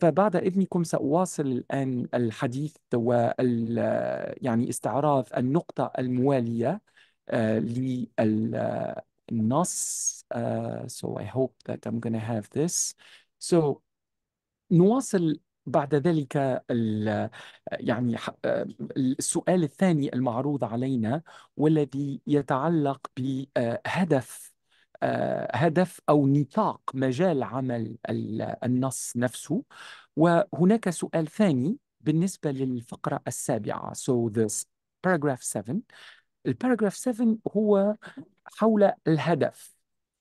فبعد إذنكم سأواصل الآن الحديث يعني استعراض النقطة الموالية آه، للنص آه، so I hope that I'm gonna have this so نواصل بعد ذلك يعني آه، السؤال الثاني المعروض علينا والذي يتعلق بهدف آه، هدف او نطاق مجال عمل النص نفسه وهناك سؤال ثاني بالنسبه للفقره السابعه so this paragraph 7 الباراجراف 7 هو حول الهدف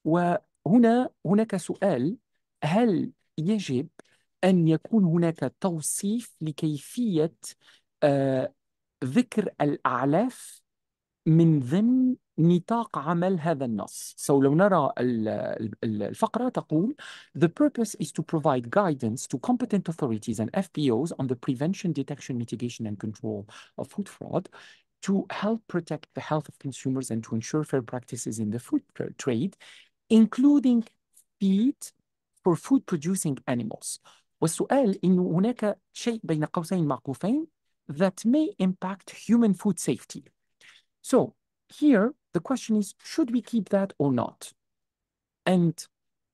وهنا هناك سؤال هل يجب أن يكون هناك توصيف لكيفية آه، ذكر الأعلاف من ضمن نطاق عمل هذا النص so لو نرى الفقرة تقول The purpose is to provide guidance to competent authorities and FPOs on the prevention, detection, mitigation and control of food fraud to help protect the health of consumers and to ensure fair practices in the food trade including feed for food producing animals والسؤال إن هناك شيء بين قوسين معقوفين that may impact human food safety so here the question is, should we keep that or not? And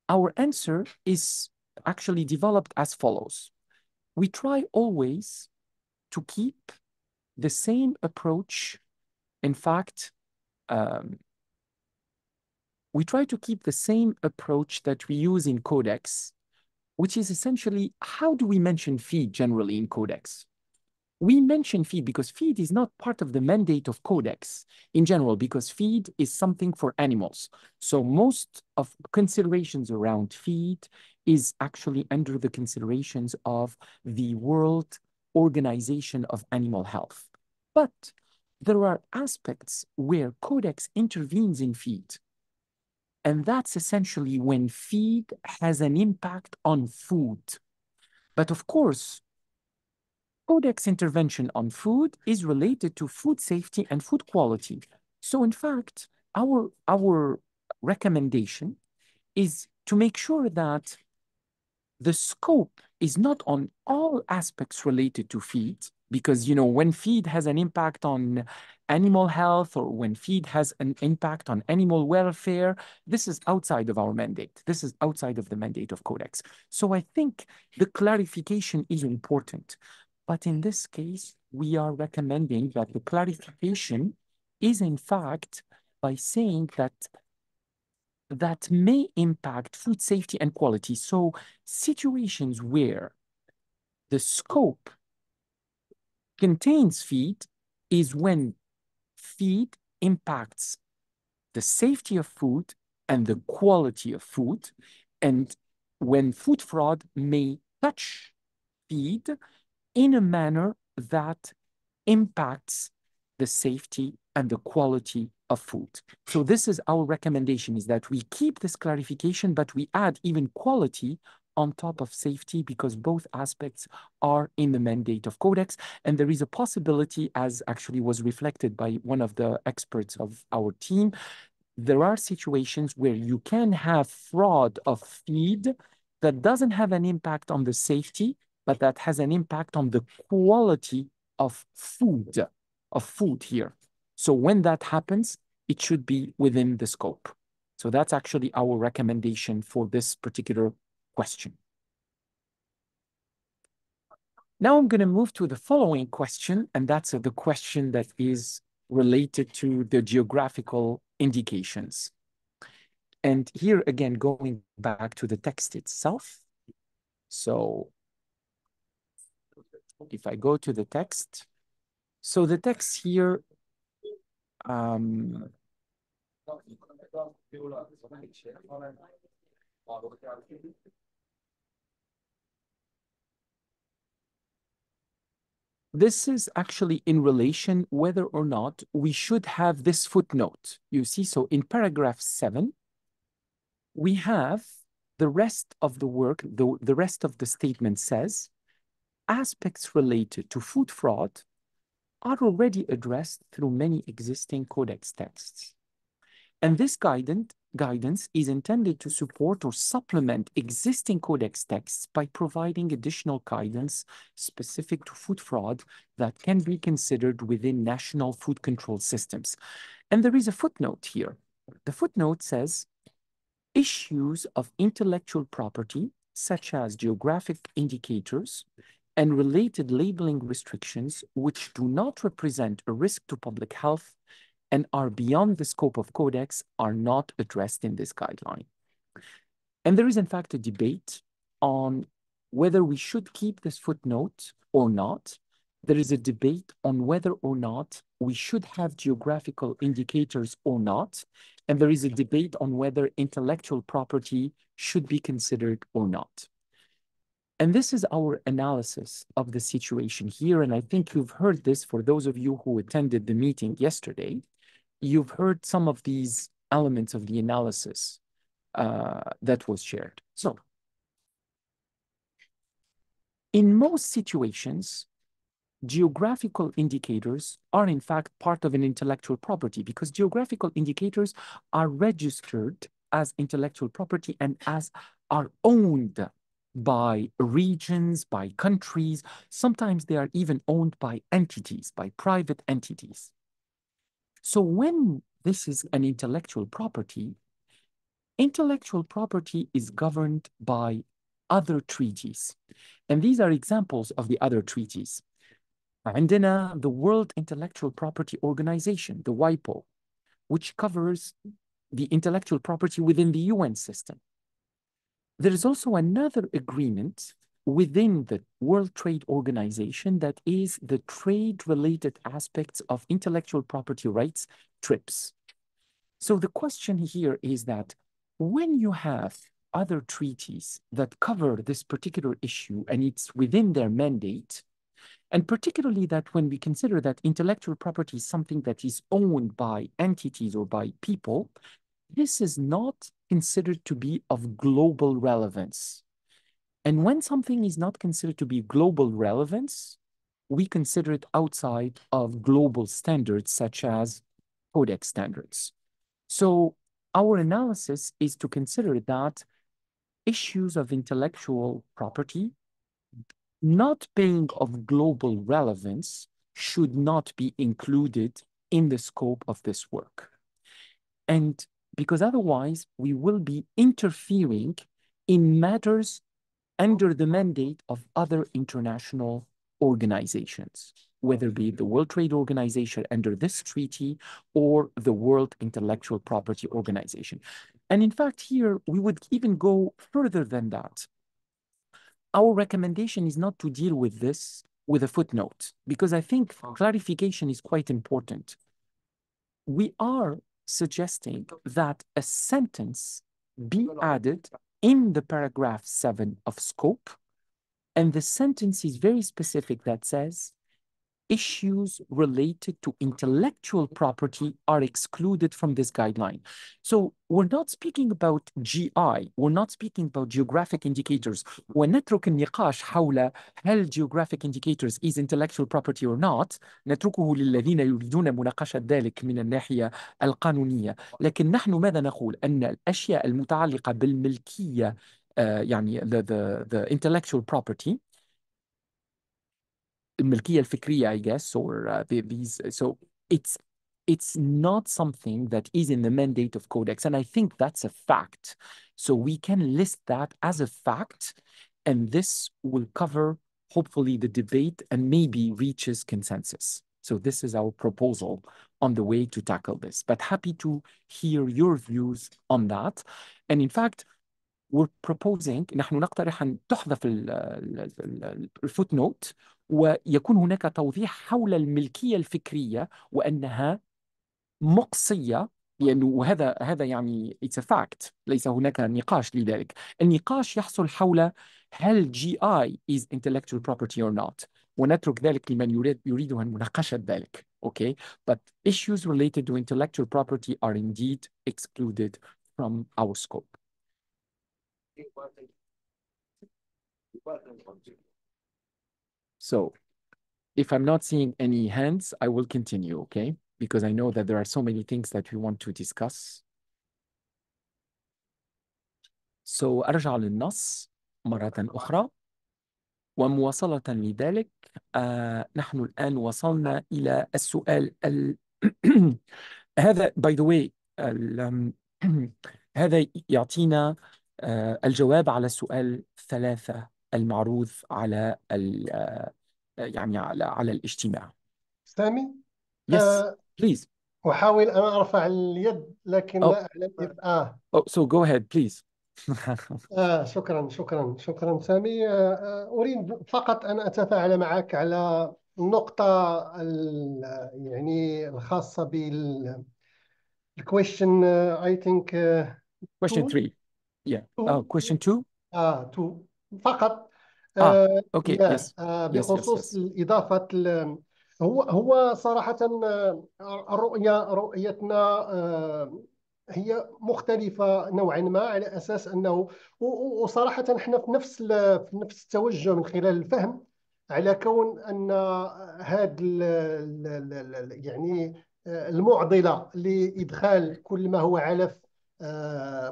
our answer is actually developed as follows. We try always to keep the same approach. In fact, um, we try to keep the same approach that we use in Codex, which is essentially how do we mention fee generally in Codex? We mention feed because feed is not part of the mandate of codex in general, because feed is something for animals. So most of considerations around feed is actually under the considerations of the World Organization of Animal Health. But there are aspects where codex intervenes in feed. And that's essentially when feed has an impact on food. But of course, Codex intervention on food is related to food safety and food quality. So in fact, our, our recommendation is to make sure that the scope is not on all aspects related to feed, because you know when feed has an impact on animal health or when feed has an impact on animal welfare, this is outside of our mandate. This is outside of the mandate of Codex. So I think the clarification is important. But in this case, we are recommending that the clarification is in fact by saying that that may impact food safety and quality. So situations where the scope contains feed is when feed impacts the safety of food and the quality of food. And when food fraud may touch feed, in a manner that impacts the safety and the quality of food. So this is our recommendation is that we keep this clarification, but we add even quality on top of safety because both aspects are in the mandate of Codex. And there is a possibility, as actually was reflected by one of the experts of our team, there are situations where you can have fraud of feed that doesn't have an impact on the safety, but that has an impact on the quality of food, of food here. So when that happens, it should be within the scope. So that's actually our recommendation for this particular question. Now I'm going to move to the following question, and that's the question that is related to the geographical indications. And here again, going back to the text itself. So if I go to the text, so the text here, um, this is actually in relation whether or not we should have this footnote. You see, so in paragraph seven, we have the rest of the work, the, the rest of the statement says, aspects related to food fraud are already addressed through many existing codex texts. And this guidance, guidance is intended to support or supplement existing codex texts by providing additional guidance specific to food fraud that can be considered within national food control systems. And there is a footnote here. The footnote says, issues of intellectual property, such as geographic indicators, and related labeling restrictions which do not represent a risk to public health and are beyond the scope of Codex are not addressed in this guideline. And there is in fact a debate on whether we should keep this footnote or not. There is a debate on whether or not we should have geographical indicators or not. And there is a debate on whether intellectual property should be considered or not. And this is our analysis of the situation here. And I think you've heard this for those of you who attended the meeting yesterday. You've heard some of these elements of the analysis uh, that was shared. So in most situations, geographical indicators are in fact part of an intellectual property because geographical indicators are registered as intellectual property and as are owned by regions, by countries. Sometimes they are even owned by entities, by private entities. So when this is an intellectual property, intellectual property is governed by other treaties. And these are examples of the other treaties. عندنا the World Intellectual Property Organization, the WIPO, which covers the intellectual property within the UN system. There is also another agreement within the World Trade Organization that is the trade-related aspects of intellectual property rights, TRIPS. So the question here is that when you have other treaties that cover this particular issue and it's within their mandate, and particularly that when we consider that intellectual property is something that is owned by entities or by people, this is not considered to be of global relevance. And when something is not considered to be global relevance, we consider it outside of global standards such as codex standards. So our analysis is to consider that issues of intellectual property not being of global relevance should not be included in the scope of this work. And because otherwise we will be interfering in matters under the mandate of other international organizations, whether it be the World Trade Organization under this treaty or the World Intellectual Property Organization. And in fact, here we would even go further than that. Our recommendation is not to deal with this with a footnote, because I think clarification is quite important. We are suggesting that a sentence be added in the paragraph 7 of scope, and the sentence is very specific that says, issues related to intellectual property are excluded from this guideline. So we're not speaking about GI, we're not speaking about geographic indicators. ونترك النقاش حول هل geographic indicators is intellectual property or not نتركه للذين يريدون مناقشة ذلك من الناحية القانونية لكن نحن ماذا نقول أن الأشياء المتعلقة بالملكية uh, يعني the, the, the intellectual property الملكيه الفكريه I guess or uh, these so it's it's not something that is in the mandate of codex and I think that's a fact so we can list that as a fact and this will cover hopefully the debate and maybe reaches consensus so this is our proposal on the way to tackle this but happy to hear your views on that and in fact we're proposing نحن نقترح أن تحذف الفوتنوت ويكون هناك توضيح حول الملكية الفكرية وأنها مقصية لأنه يعني وهذا هذا يعني it's a fact ليس هناك نقاش لذلك النقاش يحصل حول هل جي اي is intellectual property or not ونترك ذلك لمن يريد يريدها مناقشة ذلك okay but issues related to intellectual property are indeed excluded from our scope So if I'm not seeing any hands, I will continue, okay? Because I know that there are so many things that we want to discuss. So أرجع للنص مرة أخرى ومواصلة لذلك آه نحن الآن وصلنا إلى السؤال ال... هذا by the way ال... هذا يعطينا آه الجواب على سؤال ثلاثة المعروض على ال آه، يعني على على الاجتماع سامي Yes, بليز آه، please. أحاول أن أرفع اليد لكن Oh, لا أعلم آه سو oh, so go ahead, please. آه، شكرا شكرا شكرا سامي آه أريد فقط أن أتفاعل معك على النقطة يعني الخاصة بال question اي I think 3 Question اه three. 2 question آه two فقط آه،, اه اوكي لا يس آه، يس يس بخصوص يس إضافة هو هو صراحة آه، الرؤية رؤيتنا آه، هي مختلفة نوعا ما على أساس أنه وصراحة احنا في نفس في نفس التوجه من خلال الفهم على كون أن هذا آه، يعني المعضلة لإدخال كل ما هو علف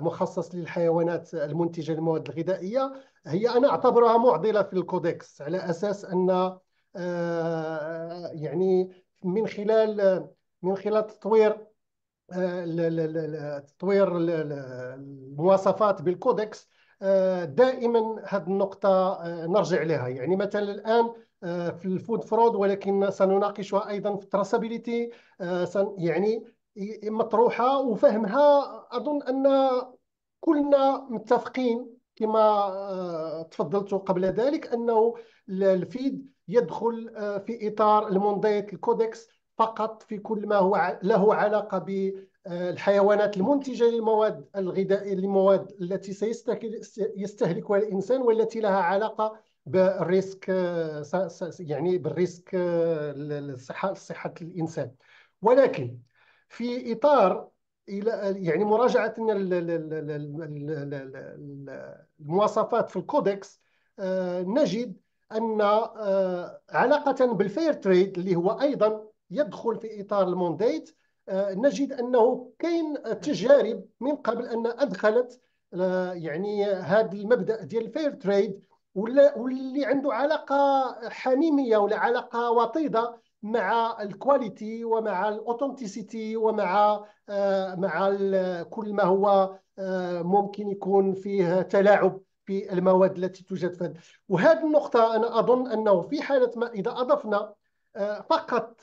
مخصص للحيوانات المنتجة للمواد الغذائية هي أنا أعتبرها معضلة في الكودكس على أساس أن آه، يعني من خلال من خلال تطوير آه، تطوير المواصفات بالكودكس آه، دائما هذه النقطة نرجع لها يعني مثلا الآن في الفود فرود ولكن سنناقشها أيضا في التراسابيليتي يعني مطروحة وفهمها أظن أن كلنا متفقين كما آه، تفضلت قبل ذلك انه الفيد يدخل آه، في اطار المونديت الكودكس فقط في كل ما هو له علاقه بالحيوانات آه، المنتجه للمواد الغذائيه للمواد التي سيستهلكها الانسان والتي لها علاقه بالريسك يعني بالريسك صحه الانسان ولكن في اطار الى يعني مراجعه المواصفات في الكودكس نجد ان علاقه بالفير تريد اللي هو ايضا يدخل في اطار المونديت نجد انه كاين تجارب من قبل ان ادخلت يعني هذا المبدا ديال الفير تريد واللي عنده علاقه حميميه ولا علاقه وطيده مع الكواليتي ومع الاوثنتيسيتي ومع آه، مع كل ما هو آه، ممكن يكون فيه تلاعب في المواد التي توجد فيها وهذه النقطة أنا أظن أنه في حالة ما إذا أضفنا آه، فقط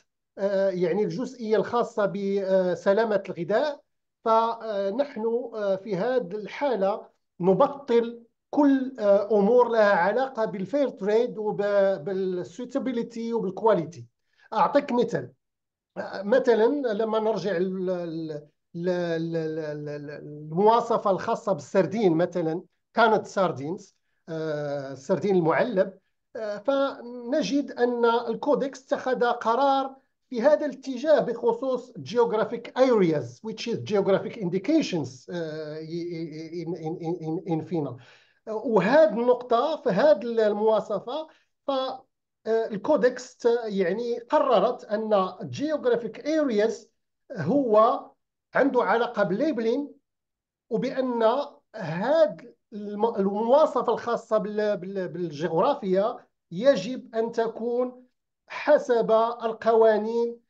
يعني الجزئية الخاصة بسلامة الغذاء فنحن في هذه الحالة نبطل كل أمور لها علاقة بالفير تريد وبالسويتابيليتي وبالكواليتي اعطيك مثال مثلا لما نرجع للمواصفه الخاصه بالسردين مثلا كانت ساردينز آه، السردين المعلب آه، فنجد ان الكودكس اتخذ قرار في هذا الاتجاه بخصوص جيوغرافيك areas which is geographic indications آه، in, in, in, in وهذه النقطة في هذه المواصفة آه، الكودكس يعني قررت ان جيوغرافيك ارياز هو عنده علاقه بالليبلين وبان هاد المواصفه الخاصه بالجغرافيا يجب ان تكون حسب القوانين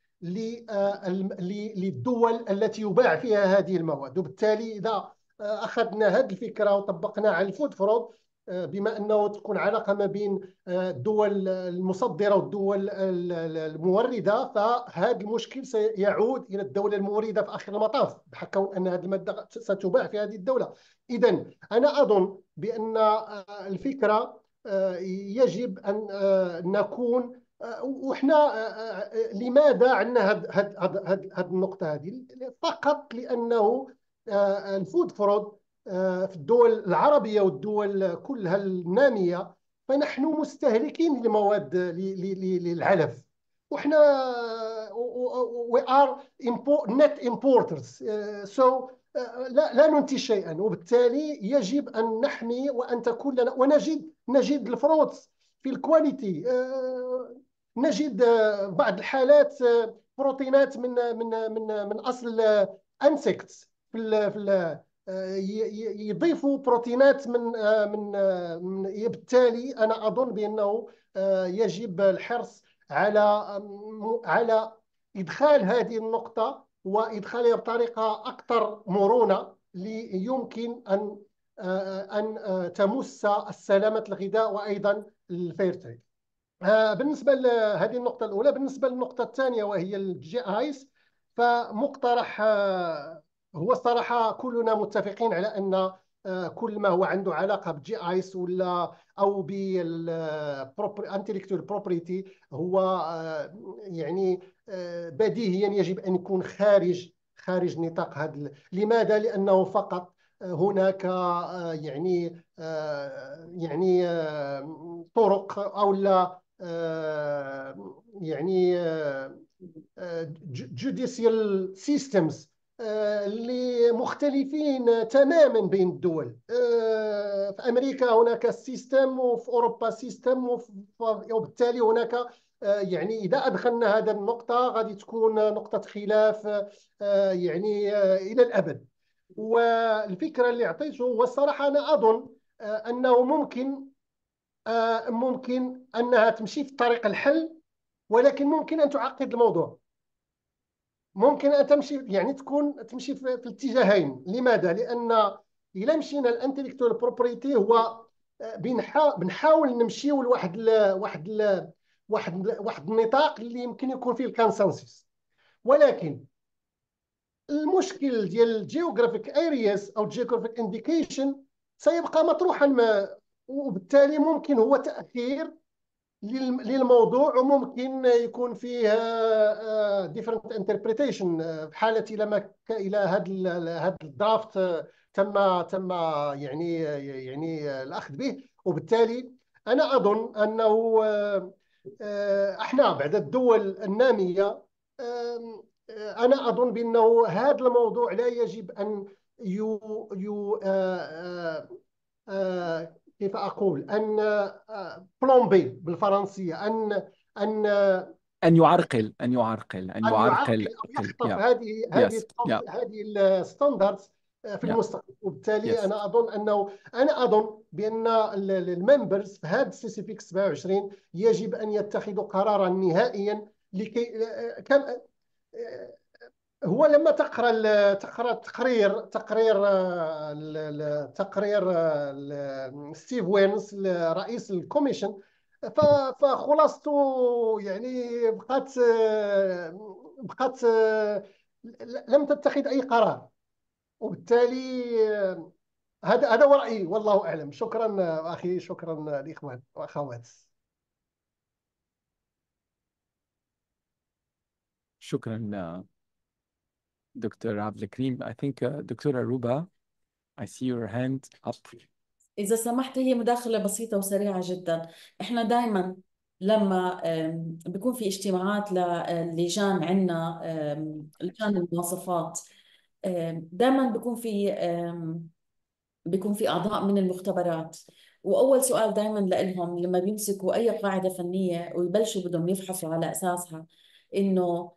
آه، للدول التي يباع فيها هذه المواد وبالتالي اذا آه، اخذنا هذه الفكره وطبقناها على الفود فروت بما انه تكون علاقه ما بين آه، الدول المصدره والدول المورده فهذا المشكل سيعود الى الدوله المورده في اخر المطاف بحكم ان هذه الماده ستباع في هذه الدوله اذا انا اظن بان آه، الفكره آه، يجب ان نكون وحنا لماذا عندنا هذه النقطه هذه فقط لانه الفود فرود آه، في الدول العربية والدول كلها النامية فنحن مستهلكين لمواد للعلف وحنا وي ار نت امبورترز سو لا لا ننتج شيئا وبالتالي يجب ان نحمي وان تكون لنا ونجد نجد الفروت في الكواليتي آه، نجد آه، بعض الحالات بروتينات من من من من اصل انسكتس في في يضيفوا بروتينات من آه، من آه، من إيه، بالتالي انا اظن بانه آه، يجب الحرص على على ادخال هذه النقطه وادخالها بطريقه اكثر مرونه ليمكن ان ان تمس السلامه الغذاء وايضا الفير بالنسبه لهذه النقطه الاولى بالنسبه للنقطه الثانيه وهي الجي ايس فمقترح هو الصراحه كلنا متفقين على ان آه، كل ما هو عنده علاقه بجي ايس ولا او بالانتلكتوال بروبرتي آه، هو آه، يعني بديهيا يجب ان يكون خارج خارج نطاق هذا لماذا لانه فقط هناك يعني يعني طرق او لا يعني جوديسيال سيستمز لمختلفين تماما بين الدول آه، في امريكا هناك سيستم وفي اوروبا سيستم وبالتالي هناك آه، يعني اذا ادخلنا هذا النقطه غادي تكون نقطه خلاف آه، يعني الى الابد والفكره اللي هو الصراحة انا اظن انه ممكن ممكن انها تمشي في طريق الحل ولكن ممكن ان تعقد الموضوع ممكن ان تمشي يعني تكون تمشي في الاتجاهين لماذا لان الا مشينا الانتلكتوال بروبريتي هو آه، بنحاول نمشيو لواحد واحد واحد واحد النطاق اللي يمكن يكون فيه الكونسنسس ولكن المشكل ديال الجيوغرافيك ارياس او الجيوغرافيك انديكيشن سيبقى مطروحا ما وبالتالي ممكن هو تاثير للموضوع وممكن يكون فيها ديفرنت انتربريتيشن بحاله الى ما الى هذا هذا الدرافت آه، تم تم يعني يعني آه، الاخذ به وبالتالي انا اظن انه آه، احنا بعد الدول الناميه انا اظن بانه هذا الموضوع لا يجب ان يو يو كيف اقول ان آه، بلومبي بالفرنسيه ان ان ان يعرقل ان يعرقل ان يعرقل أو يخطف هذه هذه هذه الستاندردز آه، في yeah. المستقبل وبالتالي yes. انا اظن انه انا اظن بان الممبرز في هذا السيسيفيك 27 يجب ان يتخذوا قرارا نهائيا لكي آه، كم هو لما تقرا تقرا تقرير تقرير تقرير ستيف وينس رئيس الكوميشن فخلاصته يعني بقات بقات لم تتخذ اي قرار وبالتالي هذا هذا هو رايي والله اعلم شكرا اخي شكرا الاخوان واخوات شكرا دكتور عبد الكريم I think uh, دكتورة روبا I see your hand up إذا سمحت هي مداخلة بسيطة وسريعة جدا إحنا دائما لما بيكون في اجتماعات للجان عندنا لجان المواصفات دائما بيكون في بيكون في أعضاء من المختبرات واول سؤال دائما لهم لما بيمسكوا اي قاعده فنيه ويبلشوا بدهم يفحصوا على اساسها انه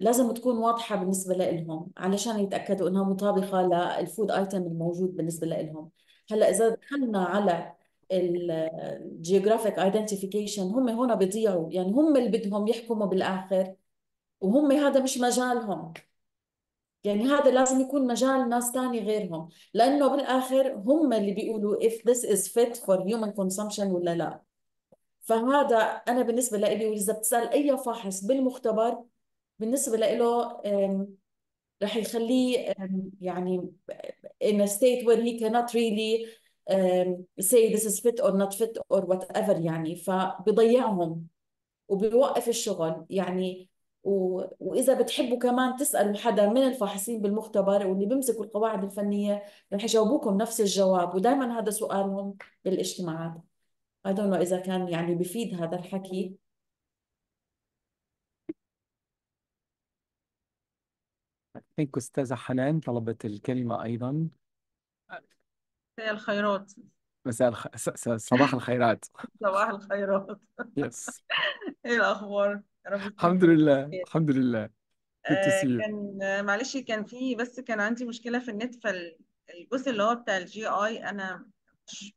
لازم تكون واضحة بالنسبة لهم علشان يتأكدوا إنها مطابقة للفود آيتم الموجود بالنسبة لهم هلا إذا دخلنا على الجيوغرافيك ايدنتيفيكيشن هم هنا بيضيعوا يعني هم اللي بدهم يحكموا بالآخر وهم هذا مش مجالهم يعني هذا لازم يكون مجال ناس تاني غيرهم لأنه بالآخر هم اللي بيقولوا if this is fit for human consumption ولا لا فهذا أنا بالنسبة لي وإذا بتسأل أي فاحص بالمختبر بالنسبه له رح يخليه يعني in a state where he cannot really say this is fit or not fit or whatever يعني فبضيعهم وبيوقف الشغل يعني واذا بتحبوا كمان تسالوا حدا من الفاحصين بالمختبر واللي بيمسكوا القواعد الفنيه رح يجاوبوكم نفس الجواب ودائما هذا سؤالهم بالاجتماعات I don't know اذا كان يعني بفيد هذا الحكي ثانك أستاذة حنان طلبت الكلمة أيضا مساء الخيرات مساء الخ... س... صباح الخيرات صباح الخيرات يس ايه الاخبار يا رب الحمد لله الحمد لله آه كان معلش كان في بس كان عندي مشكله في النت فالجزء اللي هو بتاع الجي اي انا مش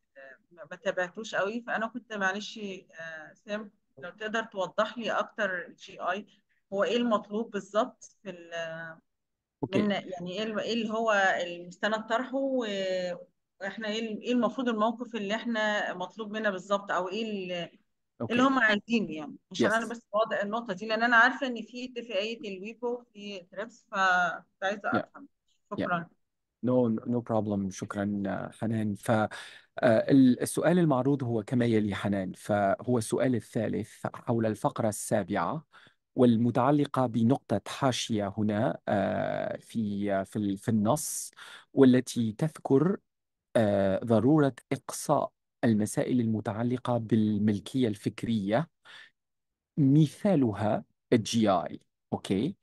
ما تابعتوش قوي فانا كنت معلش آه، سام لو تقدر توضح لي اكتر الجي اي هو ايه المطلوب بالظبط في من اوكي يعني إيه, ايه اللي هو المستند طرحه واحنا إيه, ايه المفروض الموقف اللي احنا مطلوب منا بالظبط او ايه اللي هم عايزينه يعني عشان يعني انا بس واضح النقطه دي لان انا عارفه ان في اتفاقيه الويبو في تريبس فكنت عايزه افهم يا شكرا نو نو بروبلم شكرا حنان ف آه، السؤال المعروض هو كما يلي حنان فهو السؤال الثالث حول الفقرة السابعة والمتعلقة بنقطة حاشية هنا آه، في في في النص والتي تذكر آه، ضرورة إقصاء المسائل المتعلقة بالملكية الفكرية مثالها الجي آي أوكي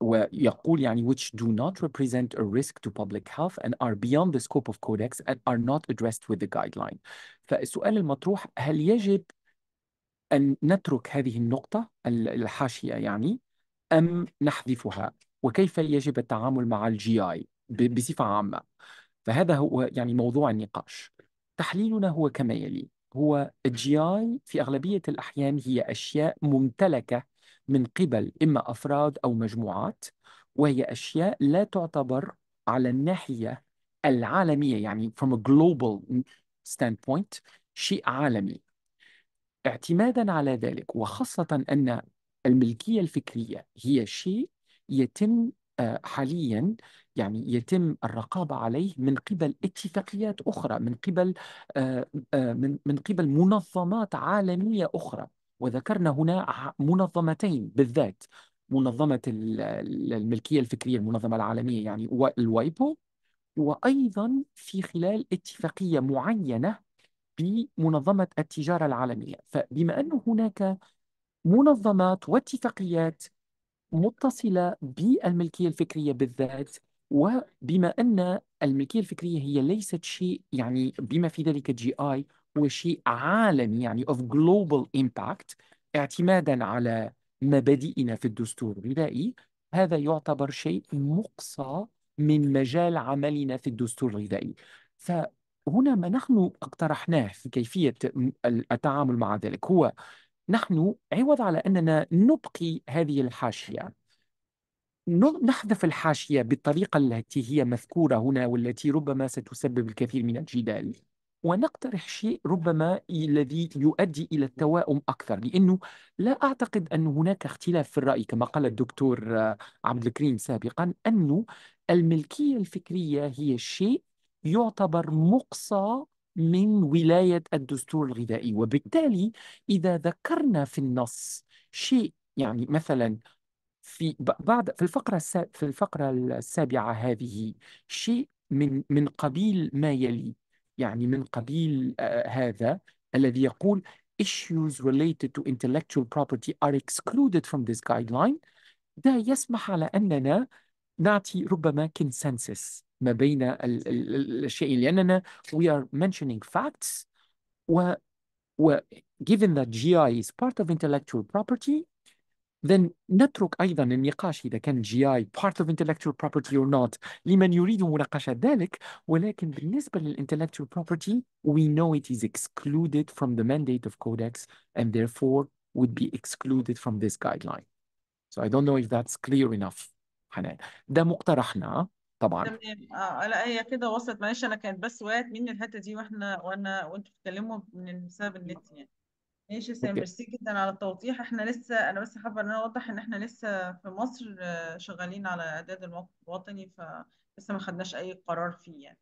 ويقول يعني which do not represent a risk to public health and are beyond the scope of codex and are not addressed with the guideline فالسؤال المطروح هل يجب أن نترك هذه النقطة الحاشية يعني أم نحذفها وكيف يجب التعامل مع الجي آي بصفة عامة فهذا هو يعني موضوع النقاش تحليلنا هو كما يلي هو الجي آي في أغلبية الأحيان هي أشياء ممتلكة من قبل إما أفراد أو مجموعات وهي أشياء لا تعتبر على الناحية العالمية يعني from a global standpoint شيء عالمي اعتمادا على ذلك وخاصة أن الملكية الفكرية هي شيء يتم آه، حاليا يعني يتم الرقابة عليه من قبل اتفاقيات أخرى من قبل آه، آه، من قبل منظمات عالمية أخرى وذكرنا هنا منظمتين بالذات منظمة الملكية الفكرية المنظمة العالمية يعني الوايبو وأيضا في خلال اتفاقية معينة بمنظمة التجارة العالمية فبما أن هناك منظمات واتفاقيات متصلة بالملكية الفكرية بالذات وبما أن الملكية الفكرية هي ليست شيء يعني بما في ذلك جي آي هو شيء عالمي يعني of global impact اعتمادا على مبادئنا في الدستور الغذائي هذا يعتبر شيء مقصى من مجال عملنا في الدستور الغذائي هنا ما نحن اقترحناه في كيفية التعامل مع ذلك هو نحن عوض على أننا نبقي هذه الحاشية نحذف الحاشية بالطريقة التي هي مذكورة هنا والتي ربما ستسبب الكثير من الجدال ونقترح شيء ربما الذي يؤدي إلى التوائم أكثر لأنه لا أعتقد أن هناك اختلاف في الرأي كما قال الدكتور آه، عبد الكريم سابقا أن الملكية الفكرية هي الشيء يعتبر مقصى من ولاية الدستور الغذائي وبالتالي إذا ذكرنا في النص شيء يعني مثلا في بعد في الفقرة في الفقرة السابعة هذه شيء من من قبيل ما يلي يعني من قبيل آه، هذا الذي يقول issues related to intellectual property are excluded from this guideline ده يسمح على أننا نعطي ربما consensus ما بين ال ال لاننا we are mentioning facts و, و given that GI is part of intellectual property then نترك أيضا النقاش إذا كان GI part of intellectual property or not لمن يريد مناقشة ذلك ولكن بالنسبة لل intellectual property we know it is excluded from the mandate of Codex and therefore would be excluded from this guideline. So I don't know if that's clear enough حنان. ده مقترحنا طبعًا. تمام آه، لأ هي كده وصلت معلش أنا كانت بس وقعت مني الحتة دي واحنا وأنا وأنتم بتتكلموا من بسبب النت يعني. ماشي يا سامر ميرسي جدًا على التوضيح، إحنا لسه أنا بس حابة إن أنا أوضح إن إحنا لسه في مصر آه، شغالين على إعداد الموقف الوطني فلسه ما خدناش أي قرار فيه يعني.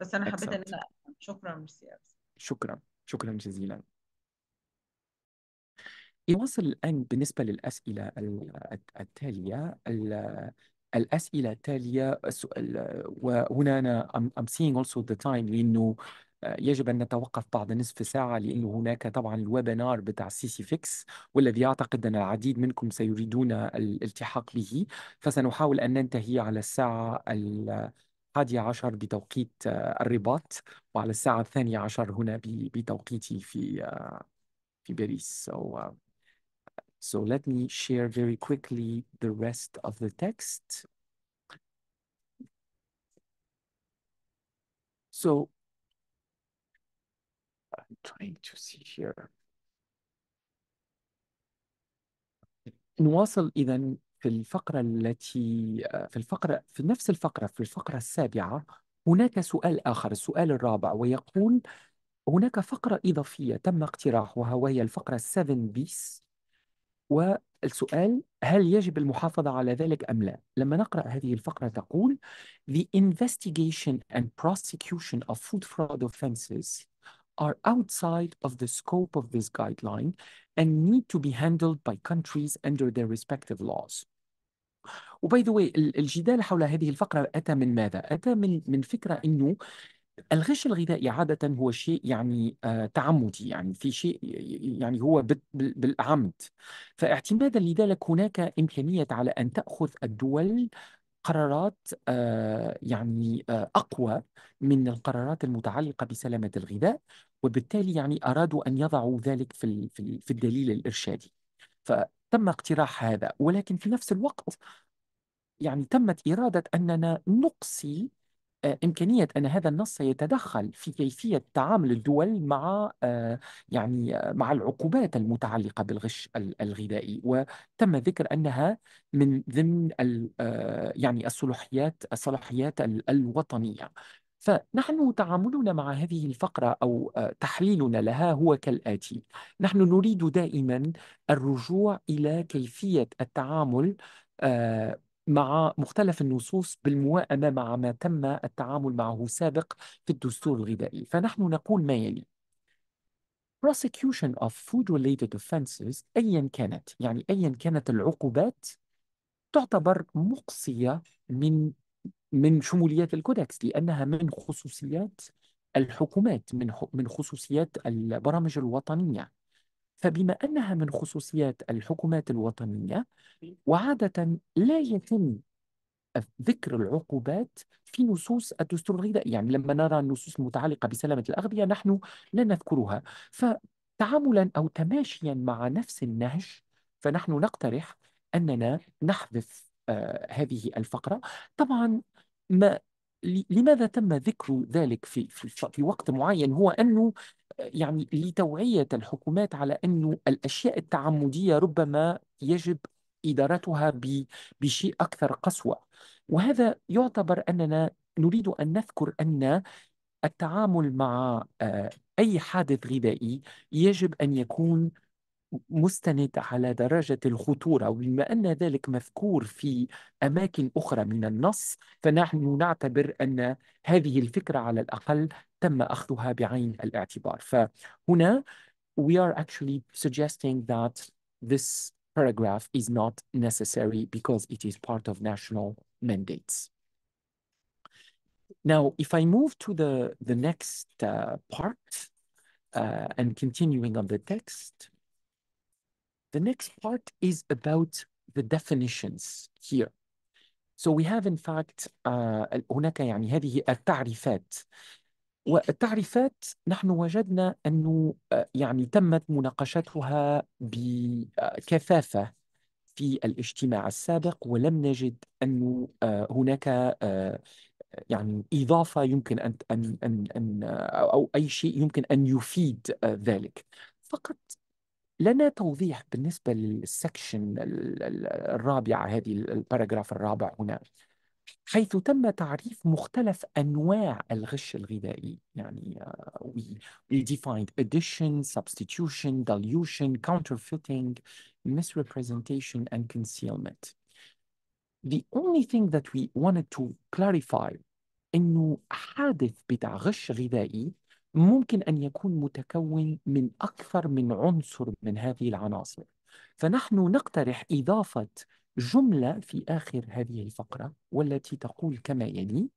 بس أنا حبيت إن أنا أفهم، شكرًا ميرسي يا شكرًا شكرًا جزيلًا نواصل الآن بالنسبة للأسئلة التالية ال الأسئلة التالية السؤال وهنا أنا I'm, seeing also the time لأنه آه، يجب أن نتوقف بعد نصف ساعة لأنه هناك طبعا الويبنار بتاع سي سي فيكس والذي أعتقد أن العديد منكم سيريدون الالتحاق به فسنحاول أن ننتهي على الساعة الحادية عشر بتوقيت آه، الرباط وعلى الساعة الثانية عشر هنا بتوقيتي في آه، في باريس so, uh, So let me share very quickly the rest of the text. So I'm trying to see here. نواصل إذا في الفقرة التي في الفقرة في نفس الفقرة في الفقرة السابعة هناك سؤال آخر السؤال الرابع ويقول هناك فقرة إضافية تم اقتراحها وهي الفقرة 7 بيس والسؤال هل يجب المحافظة على ذلك أم لا؟ لما نقرأ هذه الفقرة تقول The investigation and prosecution of food fraud offenses are outside of the scope of this guideline and need to be handled by countries under their respective laws. وباي ذا الجدال حول هذه الفقرة أتى من ماذا؟ أتى من من فكرة أنه الغش الغذائي عادة هو شيء يعني آه، تعمدي يعني في شيء يعني هو بالعمد فاعتمادا لذلك هناك إمكانية على أن تأخذ الدول قرارات آه، يعني آه، أقوى من القرارات المتعلقة بسلامة الغذاء وبالتالي يعني أرادوا أن يضعوا ذلك في الدليل الإرشادي فتم اقتراح هذا ولكن في نفس الوقت يعني تمت إرادة أننا نقصي آه، إمكانية أن هذا النص يتدخل في كيفية تعامل الدول مع آه، يعني آه، مع العقوبات المتعلقة بالغش الغذائي وتم ذكر أنها من ضمن يعني الصلاحيات الصلاحيات الوطنية فنحن تعاملنا مع هذه الفقرة أو تحليلنا لها هو كالآتي نحن نريد دائما الرجوع إلى كيفية التعامل مع مختلف النصوص بالموائمة مع ما تم التعامل معه سابق في الدستور الغذائي فنحن نقول ما يلي يعني؟ prosecution of food-related offenses أيا كانت يعني أيا كانت العقوبات تعتبر مقصية من من شموليات الكودكس لأنها من خصوصيات الحكومات من من خصوصيات البرامج الوطنية فبما أنها من خصوصيات الحكومات الوطنية وعادة لا يتم ذكر العقوبات في نصوص الدستور الغذائي يعني لما نرى النصوص المتعلقة بسلامة الأغذية نحن لا نذكرها فتعاملا أو تماشيا مع نفس النهج فنحن نقترح أننا نحذف آه هذه الفقرة طبعا ما لماذا تم ذكر ذلك في في في وقت معين هو انه يعني لتوعيه الحكومات على انه الاشياء التعمديه ربما يجب ادارتها بشيء اكثر قسوه وهذا يعتبر اننا نريد ان نذكر ان التعامل مع آه، اي حادث غذائي يجب ان يكون مستند على درجة الخطورة وبما أن ذلك مذكور في أماكن أخرى من النص فنحن نعتبر أن هذه الفكرة على الأقل تم أخذها بعين الاعتبار فهنا we are actually suggesting that this paragraph is not necessary because it is part of national mandates. Now, if I move to the, the next uh, part uh, and continuing on the text, The next part is about the definitions here. So we have in fact uh, هناك يعني هذه التعريفات والتعريفات نحن وجدنا أنه آه، يعني تمت مناقشتها بكثافة في الاجتماع السابق ولم نجد أنه آه، هناك يعني إضافة يمكن أن أن أن أو أي شيء يمكن أن يفيد ذلك فقط لنا توضيح بالنسبة للسكشن الرابعة هذه الباراجراف الرابع هنا حيث تم تعريف مختلف أنواع الغش الغذائي يعني uh, we, we defined addition, substitution, dilution, counterfeiting, misrepresentation and concealment. The only thing that we wanted to clarify إنه حادث بتاع غش غذائي ممكن أن يكون متكون من أكثر من عنصر من هذه العناصر فنحن نقترح إضافة جملة في آخر هذه الفقرة والتي تقول كما يلي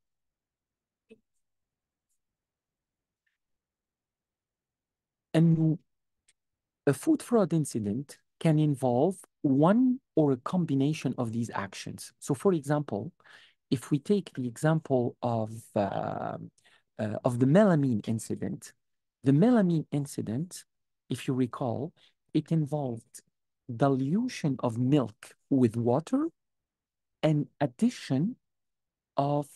أن a food fraud incident can involve one or a combination of these actions. So for example, if we take the example of uh, uh, of the melamine incident. The melamine incident, if you recall, it involved dilution of milk with water and addition of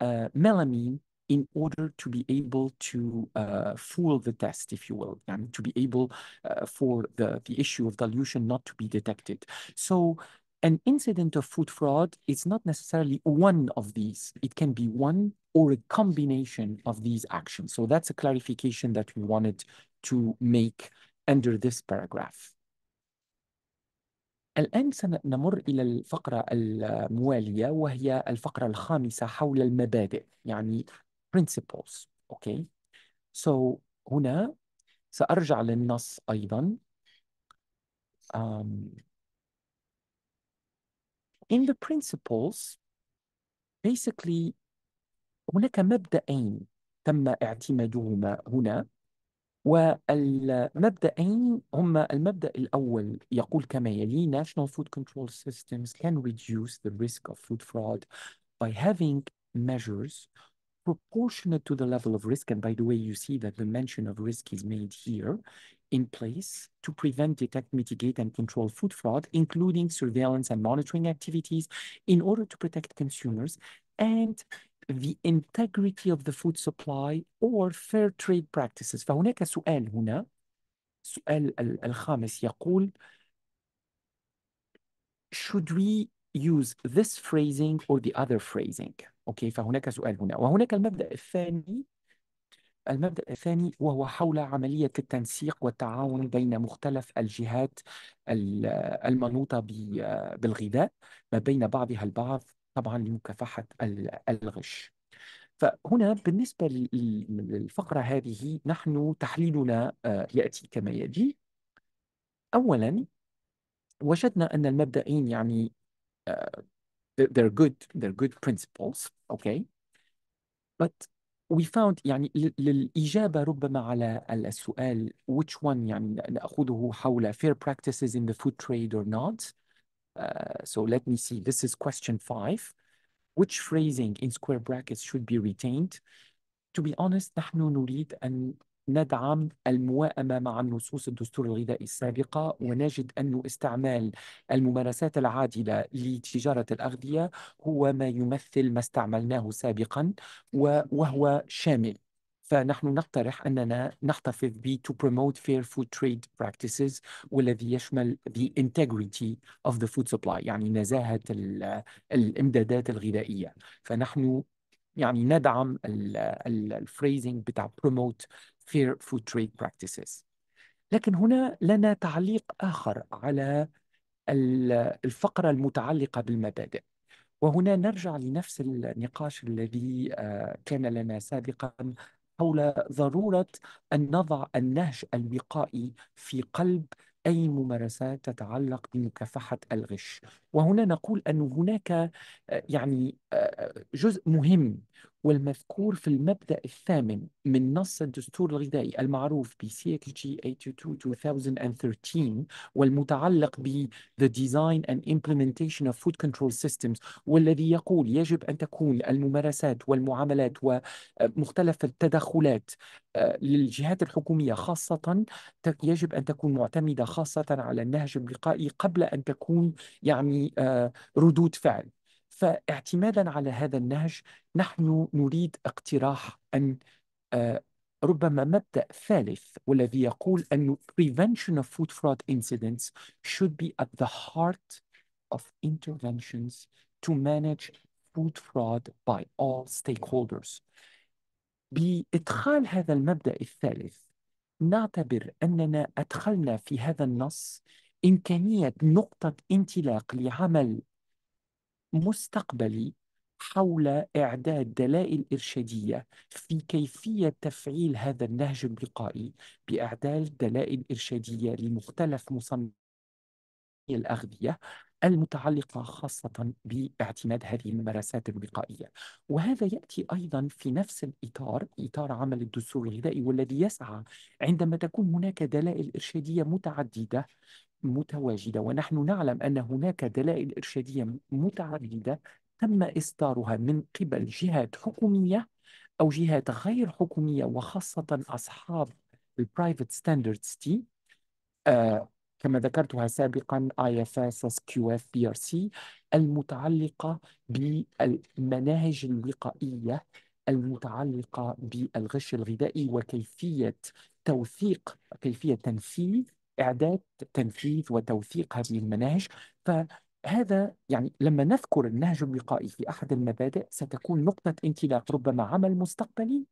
uh, melamine in order to be able to uh, fool the test, if you will, and to be able uh, for the, the issue of dilution not to be detected. So an incident of food fraud is not necessarily one of these. It can be one or a combination of these actions. So that's a clarification that we wanted to make under this paragraph. الآن سنمر إلى الفقرة الموالية وهي الفقرة الخامسة حول المبادئ يعني principles. Okay. So هنا سأرجع للنص أيضا. Um, in the principles basically هناك مبدأين تم اعتمادهما هنا والمبدأين هما المبدأ الأول يقول كما يلي National Food Control Systems can reduce the risk of food fraud by having measures proportionate to the level of risk. And by the way, you see that the mention of risk is made here in place to prevent, detect, mitigate, and control food fraud, including surveillance and monitoring activities in order to protect consumers and the integrity of the food supply or fair trade practices فهناك سؤال هنا سؤال الخامس يقول should we use this phrasing or the other phrasing okay فهناك سؤال هنا وهناك المبدأ الثاني المبدأ الثاني وهو حول عملية التنسيق والتعاون بين مختلف الجهات المنوطة بالغذاء ما بين بعضها البعض طبعا لمكافحة الغش فهنا بالنسبة للفقرة هذه نحن تحليلنا آه، يأتي كما يجي أولا وجدنا أن المبدأين يعني آه، they're good they're good principles okay but we found يعني للإجابة ربما على السؤال which one يعني نأخذه حول fair practices in the food trade or not. Uh, so let me see, this is question five. Which phrasing in square brackets should be retained? To be honest, نحن نريد أن ندعم الموائمة مع النصوص الدستور الغذائي السابقة ونجد أن استعمال الممارسات العادلة لتجارة الأغذية هو ما يمثل ما استعملناه سابقا وهو شامل فنحن نقترح أننا نحتفظ ب to promote fair food trade practices والذي يشمل the integrity of the food supply يعني نزاهة الإمدادات الغذائية فنحن يعني ندعم الفريزنج بتاع promote fair food trade practices لكن هنا لنا تعليق آخر على الفقرة المتعلقة بالمبادئ وهنا نرجع لنفس النقاش الذي آه، كان لنا سابقا حول ضرورة أن نضع النهج الوقائي في قلب أي ممارسات تتعلق بمكافحة الغش وهنا نقول أن هناك آه، يعني آه، جزء مهم والمذكور في المبدأ الثامن من نص الدستور الغذائي المعروف ب CHG 822-2013 والمتعلق ب The Design and Implementation of Food Control Systems والذي يقول يجب أن تكون الممارسات والمعاملات ومختلف التدخلات آه، للجهات الحكومية خاصة يجب أن تكون معتمدة خاصة على النهج الوقائي قبل أن تكون يعني آه، ردود فعل فاعتمادا على هذا النهج نحن نريد اقتراح أن آه، ربما مبدأ ثالث والذي يقول أن prevention of food fraud incidents should be at the heart of interventions to manage food fraud by all stakeholders. بإدخال هذا المبدأ الثالث نعتبر أننا أدخلنا في هذا النص إمكانية نقطة انطلاق لعمل مستقبلي حول إعداد دلائل إرشادية في كيفية تفعيل هذا النهج البقائي بإعداد دلائل إرشادية لمختلف مصنعي الأغذية المتعلقة خاصة باعتماد هذه الممارسات الوقائية وهذا يأتي أيضا في نفس الإطار إطار عمل الدستور الغذائي والذي يسعى عندما تكون هناك دلائل إرشادية متعددة متواجدة ونحن نعلم أن هناك دلائل إرشادية متعددة تم إصدارها من قبل جهات حكومية أو جهات غير حكومية وخاصة أصحاب Private ستاندردز تي آه، كما ذكرتها سابقا IFS SQF BRC المتعلقة بالمناهج الوقائية المتعلقة بالغش الغذائي وكيفية توثيق كيفية تنفيذ إعداد تنفيذ وتوثيق هذه المناهج فهذا يعني لما نذكر النهج الوقائي في أحد المبادئ ستكون نقطة انطلاق ربما عمل مستقبلي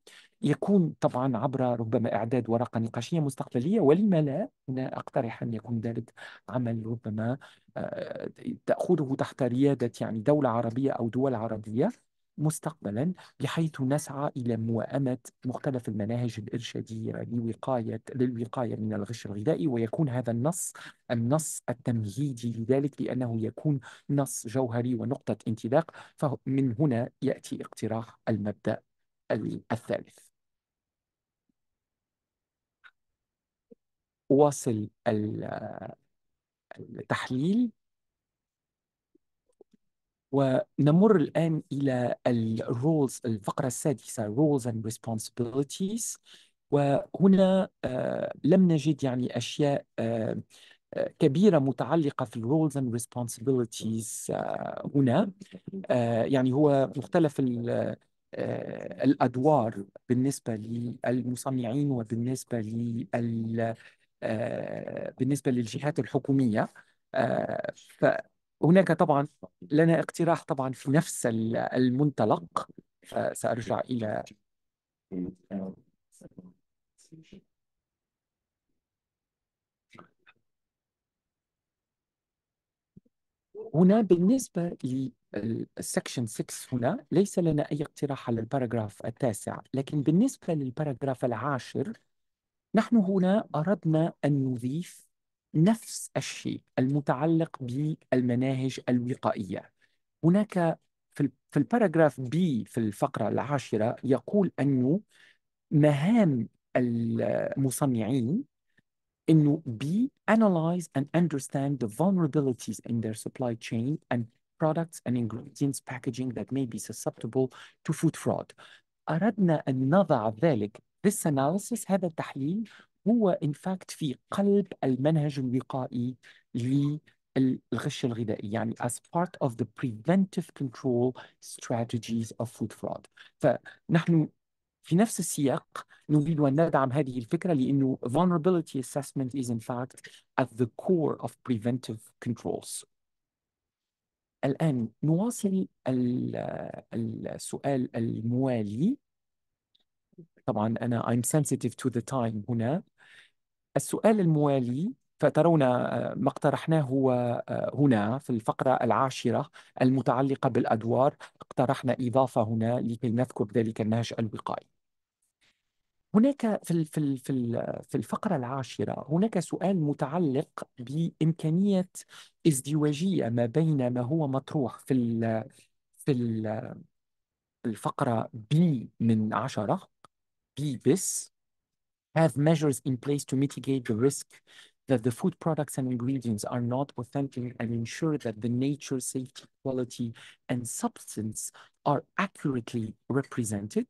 يكون طبعا عبر ربما إعداد ورقة نقاشية مستقبلية ولما لا أنا أقترح أن يكون ذلك عمل ربما آه، تأخذه تحت ريادة يعني دولة عربية أو دول عربية مستقبلا بحيث نسعى إلى موائمة مختلف المناهج الإرشادية لوقاية للوقاية من الغش الغذائي ويكون هذا النص النص التمهيدي لذلك لأنه يكون نص جوهري ونقطة انطلاق فمن هنا يأتي اقتراح المبدأ الثالث واصل التحليل ونمر الآن إلى الرولز الفقرة السادسة roles and responsibilities وهنا آه، لم نجد يعني أشياء آه، آه، كبيرة متعلقة في الرولز and responsibilities هنا يعني هو مختلف الأدوار بالنسبة للمصنعين وبالنسبة لل بالنسبة للجهات الحكومية ف هناك طبعا لنا اقتراح طبعا في نفس المنطلق سأرجع إلى هنا بالنسبة للسكشن 6 هنا ليس لنا أي اقتراح على الباراجراف التاسع لكن بالنسبة للباراجراف العاشر نحن هنا أردنا أن نضيف نفس الشيء المتعلق بالمناهج الوقائية هناك في الباراجراف بي في الفقرة العاشرة يقول أنه مهام المصنعين انه بي analyze and understand the vulnerabilities in their supply chain and products and ingredients packaging that may be susceptible to food fraud. أردنا أن نضع ذلك this analysis هذا التحليل هو ان فاكت في قلب المنهج الوقائي للغش الغذائي يعني as part of the preventive control strategies of food fraud فنحن في نفس السياق نريد أن ندعم هذه الفكرة لأنه vulnerability assessment is in fact at the core of preventive controls الآن نواصل السؤال الموالي طبعا أنا I'm sensitive to the time هنا السؤال الموالي فترون آه، ما اقترحناه آه، هنا في الفقرة العاشرة المتعلقة بالأدوار اقترحنا إضافة هنا لكي نذكر ذلك النهج الوقائي هناك في في في الفقرة العاشرة هناك سؤال متعلق بإمكانية ازدواجية ما بين ما هو مطروح في في الفقرة بي من عشرة بي بس have measures in place to mitigate the risk that the food products and ingredients are not authentic and ensure that the nature, safety, quality, and substance are accurately represented.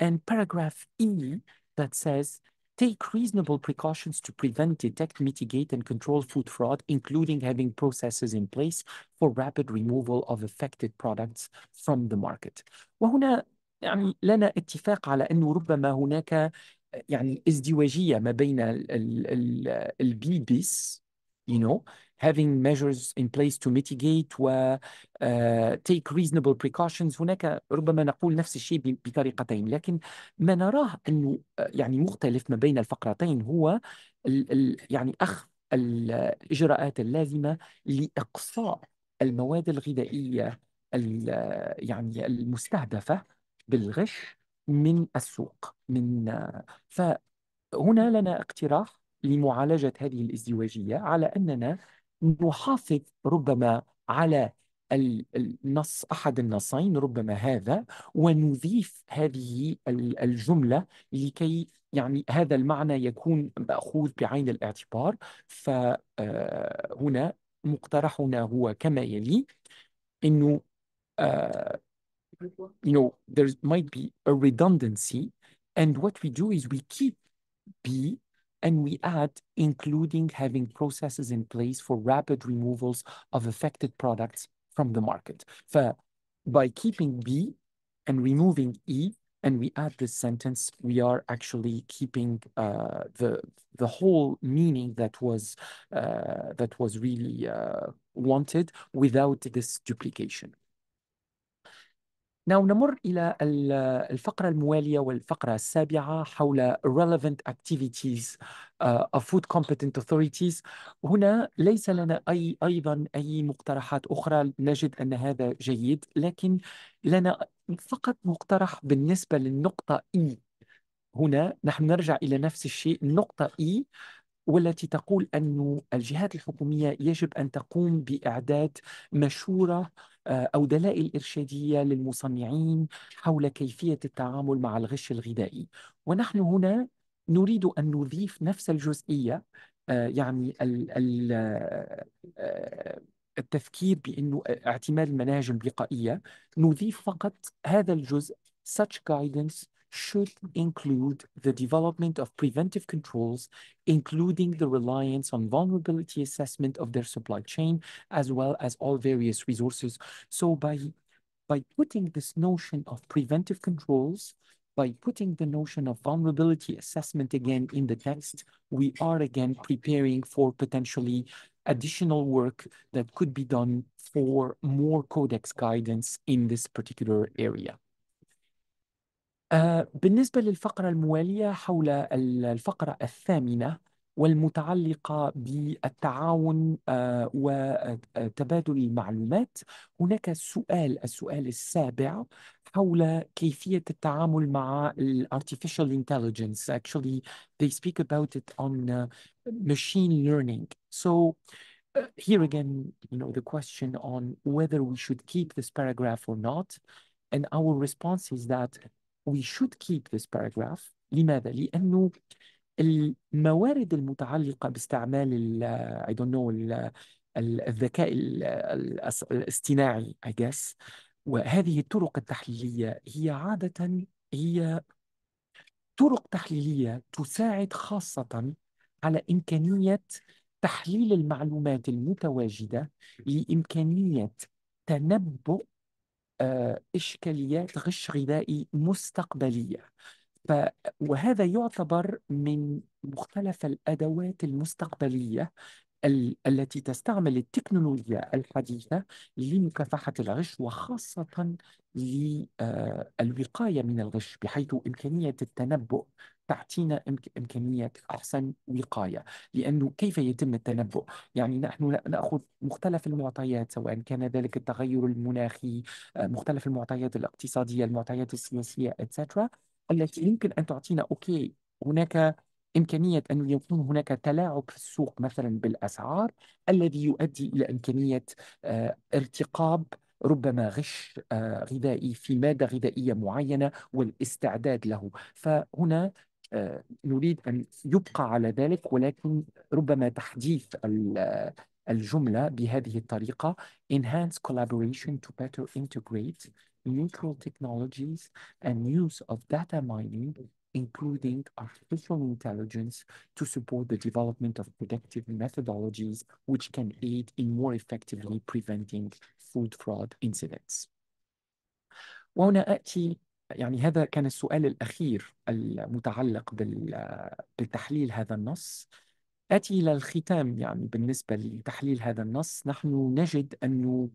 And paragraph E that says, take reasonable precautions to prevent, detect, mitigate, and control food fraud, including having processes in place for rapid removal of affected products from the market. وهنا يعني لنا اتفاق على أنه ربما هناك يعني الازدواجيه ما بين البي بيس you know having measures in place to mitigate و uh, take reasonable precautions هناك ربما نقول نفس الشيء بطريقتين لكن ما نراه انه آه، يعني مختلف ما بين الفقرتين هو الـ الـ يعني اخذ الاجراءات اللازمه لاقصاء المواد الغذائيه يعني المستهدفه بالغش من السوق من فهنا لنا اقتراح لمعالجة هذه الازدواجية على أننا نحافظ ربما على النص أحد النصين ربما هذا ونضيف هذه الجملة لكي يعني هذا المعنى يكون مأخوذ بعين الاعتبار فهنا آه، مقترحنا هو كما يلي أنه آه، you know, there might be a redundancy. And what we do is we keep B and we add, including having processes in place for rapid removals of affected products from the market. So by keeping B and removing E, and we add this sentence, we are actually keeping uh, the the whole meaning that was uh, that was really uh, wanted without this duplication. Now نمر إلى الفقرة الموالية والفقرة السابعة حول relevant activities uh, of food competent authorities هنا ليس لنا أي أيضا أي مقترحات أخرى نجد أن هذا جيد لكن لنا فقط مقترح بالنسبة للنقطة E هنا نحن نرجع إلى نفس الشيء النقطة E والتي تقول أن الجهات الحكومية يجب أن تقوم بإعداد مشورة آه، أو دلائل إرشادية للمصنعين حول كيفية التعامل مع الغش الغذائي ونحن هنا نريد أن نضيف نفس الجزئية آه، يعني آه، التفكير بأنه اعتماد المناهج البقائية نضيف فقط هذا الجزء such guidance should include the development of preventive controls, including the reliance on vulnerability assessment of their supply chain, as well as all various resources. So by, by putting this notion of preventive controls, by putting the notion of vulnerability assessment again in the text, we are again preparing for potentially additional work that could be done for more codex guidance in this particular area. بالنسبة للفقرة الموالية حول الفقرة الثامنة والمتعلقة بالتعاون وتبادل المعلومات هناك سؤال السؤال السابع حول كيفية التعامل مع ال Artificial Intelligence actually they speak about it on machine learning so here again you know the question on whether we should keep this paragraph or not and our response is that we should keep this paragraph لماذا؟ لأنه الموارد المتعلقة باستعمال I don't know الذكاء الاصطناعي I guess وهذه الطرق التحليلية هي عادة هي طرق تحليلية تساعد خاصة على إمكانية تحليل المعلومات المتواجدة لإمكانية تنبؤ آه، إشكاليات غش غذائي مستقبلية ف وهذا يعتبر من مختلف الأدوات المستقبلية ال- التي تستعمل التكنولوجيا الحديثة لمكافحة الغش وخاصة للوقاية آه، من الغش بحيث إمكانية التنبؤ تعطينا إمكانية إمكانيات أحسن وقاية لأنه كيف يتم التنبؤ؟ يعني نحن نأخذ مختلف المعطيات سواء كان ذلك التغير المناخي آه، مختلف المعطيات الاقتصادية المعطيات السياسية اتسترا التي يمكن أن تعطينا أوكي هناك إمكانية أن يكون هناك تلاعب في السوق مثلا بالأسعار الذي يؤدي إلى إمكانية آه، ارتقاب ربما غش آه، غذائي في مادة غذائية معينة والاستعداد له فهنا نريد أن يبقى على ذلك ولكن ربما تحديث الجملة بهذه الطريقة enhance collaboration to better integrate neutral technologies and use of data mining including artificial intelligence to support the development of predictive methodologies which can aid in more effectively preventing food fraud incidents. وهنا أتي يعني هذا كان السؤال الأخير المتعلق بتحليل هذا النص آتي إلى الختام يعني بالنسبة لتحليل هذا النص نحن نجد أن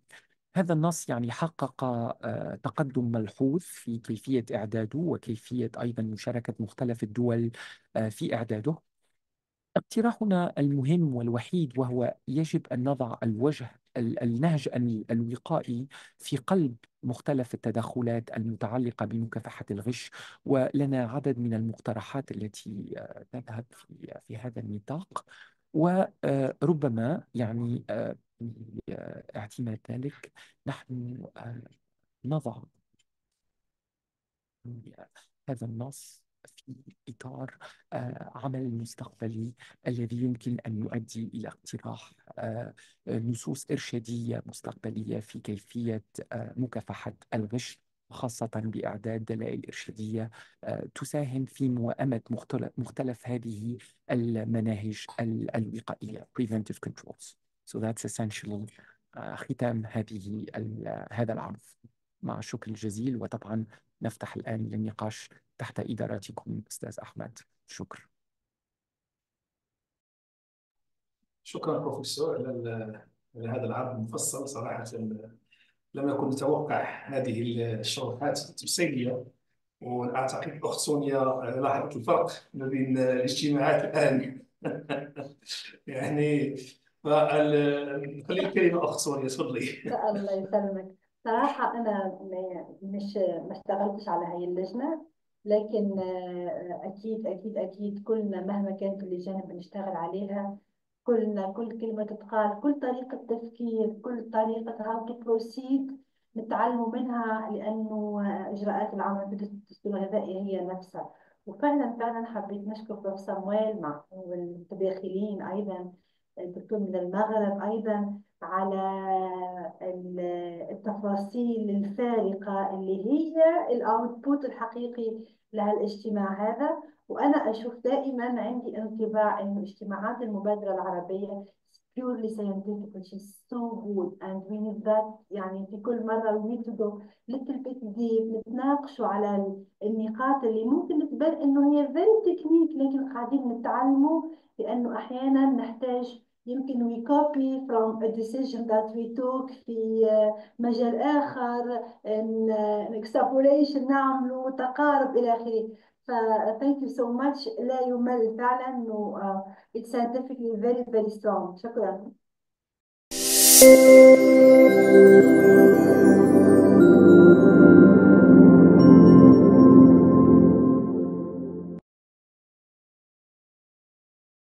هذا النص يعني حقق آه، تقدم ملحوظ في كيفية إعداده وكيفية أيضا مشاركة مختلف الدول آه، في إعداده اقتراحنا المهم والوحيد وهو يجب أن نضع الوجه النهج الوقائي في قلب مختلف التدخلات المتعلقة بمكافحة الغش ولنا عدد من المقترحات التي آه، تذهب في, في هذا النطاق وربما آه، يعني آه، اعتماد ذلك نحن نضع هذا النص في إطار آه، عمل مستقبلي الذي يمكن أن يؤدي إلى اقتراح آه، نصوص إرشادية مستقبلية في كيفية آه، مكافحة الغش خاصة بإعداد دلائل إرشادية تساهم في موائمة مختلف هذه المناهج الوقائية preventive controls so that's essentially ختام هذه هذا العرض مع الشكر الجزيل وطبعا نفتح الآن للنقاش تحت إدارتكم أستاذ أحمد شكرا شكرا بروفيسور على هذا العرض المفصل صراحة لم يكن متوقع هذه الشروحات التمثيلية وأعتقد اخت سونيا لاحظت الفرق ما بين الاجتماعات الآن يعني خلي الكلمة أخت سونيا تفضلي الله يسلمك صراحة أنا مش ما اشتغلتش على هذه اللجنة لكن آه، اكيد اكيد اكيد كلنا مهما كانت اللجان بنشتغل عليها كلنا كل كلمه تتقال كل طريقه تفكير كل طريقه هاو تو بروسيد نتعلموا منها لانه آه، اجراءات العمل بالدستور الغذائي هي نفسها وفعلا فعلا حبيت نشكر بروف سامويل مع والمتداخلين ايضا الدكتور من المغرب ايضا على التفاصيل الفارقة اللي هي الاوتبوت الحقيقي لهالاجتماع هذا وأنا أشوف دائما عندي انطباع أن اجتماعات المبادرة العربية purely scientific which is so good and we need that يعني في كل مرة we need to go little bit deep نتناقشوا على النقاط اللي ممكن تبان انه هي very technique لكن قاعدين نتعلموا لانه احيانا نحتاج يمكن we copy from a decision that we took في مجال آخر in extrapolation نعمله تقارب إلى آخره ف thank you so much لا يمل فعلا و it's scientifically very very strong شكرا